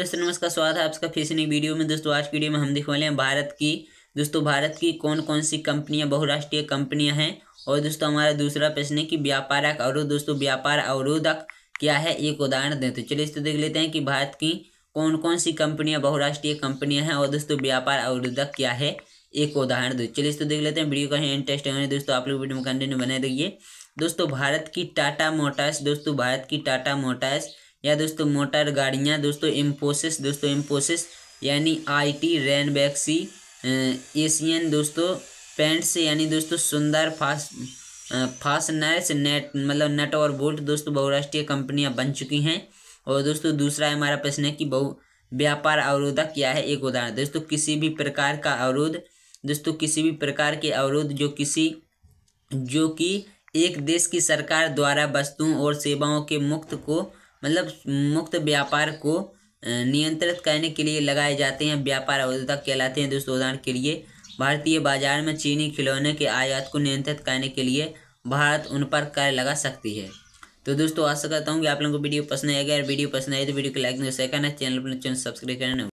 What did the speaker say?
दोस्तों नमस्कार स्वागत है आपका फिर से नई वीडियो में दोस्तों आज की वीडियो में हम दिखवा वाले हैं भारत की दोस्तों भारत की कौन कौन सी कंपनियां बहुराष्ट्रीय कंपनियां हैं और दोस्तों हमारा दूसरा प्रश्न है कि व्यापारक अवरोध दोस्तों व्यापार अवरोधक क्या है एक उदाहरण दें तो चलिए इसको देख लेते हैं कि भारत की कौन कौन सी कंपनियाँ बहुराष्ट्रीय कंपनियाँ हैं और दोस्तों व्यापार अवरोधक क्या है एक उदाहरण दो चलिए इसको देख लेते हैं वीडियो कहीं इंटरेस्ट है दोस्तों आप लोग वीडियो में कंटिन्यू बनाए रहिए दोस्तों भारत की टाटा मोटर्स दोस्तों भारत की टाटा मोटर्स या दोस्तों मोटर गाड़ियाँ दोस्तों इम्फोसिस दोस्तों इम्फोसिस यानी आईटी रैनबैक्सी एशियन दोस्तों पेंट्स यानी दोस्तों सुंदर फास्ट फास्टनर्स नेट मतलब नट और बोल्ट दोस्तों बहुराष्ट्रीय कंपनियां बन चुकी हैं और दोस्तों दूसरा हमारा प्रश्न है कि बहु व्यापार अवरोधक क्या है एक उदाहरण दोस्तों किसी भी प्रकार का अवरोध दोस्तों किसी भी प्रकार के अवरोध जो किसी जो कि एक देश की सरकार द्वारा वस्तुओं और सेवाओं के मुक्त को मतलब मुक्त व्यापार को नियंत्रित करने के लिए लगाए जाते हैं व्यापार अवरोधक कहलाते हैं दोस्तों उदाहरण के लिए भारतीय बाजार में चीनी खिलौने के आयात को नियंत्रित करने के लिए भारत उन पर कर लगा सकती है तो दोस्तों आशा करता हूँ कि आप लोगों को वीडियो पसंद आएगा अगर वीडियो पसंद आए तो वीडियो को लाइक शेयर करना चैनल पर तो सब्सक्राइब करना